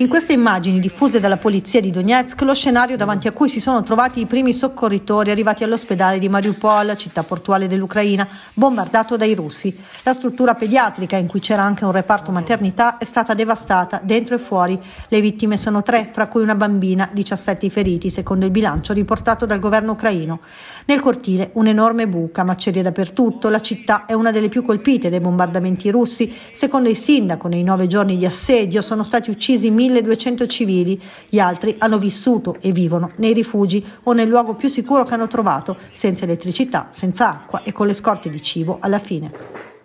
In queste immagini diffuse dalla polizia di Donetsk, lo scenario davanti a cui si sono trovati i primi soccorritori arrivati all'ospedale di Mariupol, città portuale dell'Ucraina, bombardato dai russi. La struttura pediatrica, in cui c'era anche un reparto maternità, è stata devastata dentro e fuori. Le vittime sono tre, fra cui una bambina, 17 feriti, secondo il bilancio riportato dal governo ucraino. Nel cortile un'enorme buca, macerie dappertutto. La città è una delle più colpite dai bombardamenti russi. Secondo il sindaco, nei nove giorni di assedio sono stati uccisi 1.000 1200 civili. Gli altri hanno vissuto e vivono nei rifugi o nel luogo più sicuro che hanno trovato, senza elettricità, senza acqua e con le scorte di cibo alla fine.